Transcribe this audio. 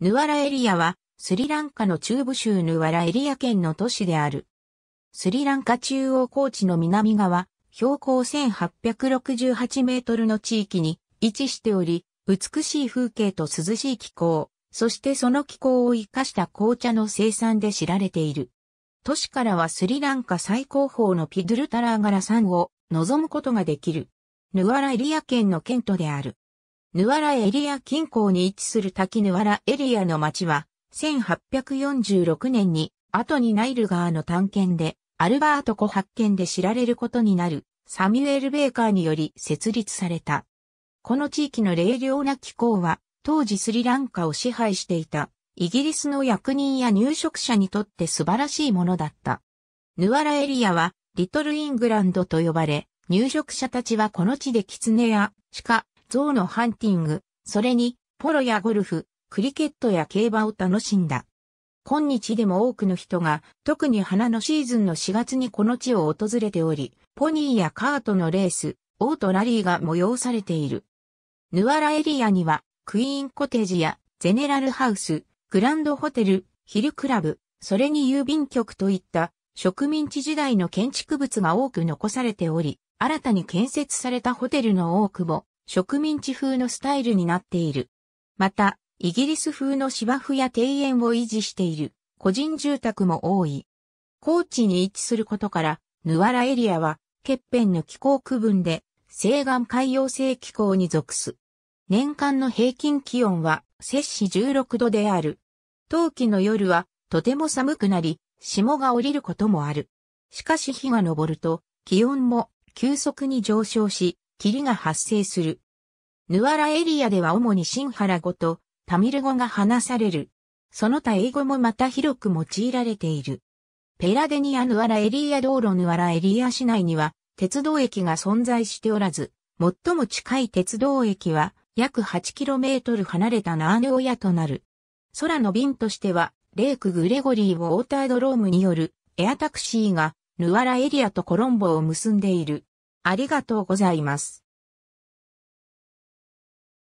ヌワラエリアは、スリランカの中部州ヌワラエリア県の都市である。スリランカ中央高地の南側、標高1868メートルの地域に位置しており、美しい風景と涼しい気候、そしてその気候を生かした紅茶の生産で知られている。都市からはスリランカ最高峰のピドゥルタラーガラ山を望むことができる。ヌワラエリア県の県都である。ヌアラエリア近郊に位置する滝ヌアラエリアの町は、1846年に、後にナイル川の探検で、アルバート湖発見で知られることになる、サミュエル・ベーカーにより設立された。この地域の冷涼な気候は、当時スリランカを支配していた、イギリスの役人や入植者にとって素晴らしいものだった。ヌアラエリアは、リトルイングランドと呼ばれ、入植者たちはこの地で狐や鹿、象のハンティング、それに、ポロやゴルフ、クリケットや競馬を楽しんだ。今日でも多くの人が、特に花のシーズンの4月にこの地を訪れており、ポニーやカートのレース、オートラリーが催されている。ヌアラエリアには、クイーンコテージや、ゼネラルハウス、グランドホテル、ヒルクラブ、それに郵便局といった、植民地時代の建築物が多く残されており、新たに建設されたホテルの多くも、植民地風のスタイルになっている。また、イギリス風の芝生や庭園を維持している個人住宅も多い。高地に位置することから、ヌアラエリアは、欠片の気候区分で、西岸海洋性気候に属す。年間の平均気温は、摂氏16度である。冬季の夜は、とても寒くなり、霜が降りることもある。しかし日が昇ると、気温も急速に上昇し、霧が発生する。ヌアラエリアでは主にシンハラ語とタミル語が話される。その他英語もまた広く用いられている。ペラデニアヌアラエリア道路ヌアラエリア市内には鉄道駅が存在しておらず、最も近い鉄道駅は約 8km 離れたナーネオヤとなる。空の便としては、レイク・グレゴリー・ウォータードロームによるエアタクシーがヌアラエリアとコロンボを結んでいる。ありがとうございます。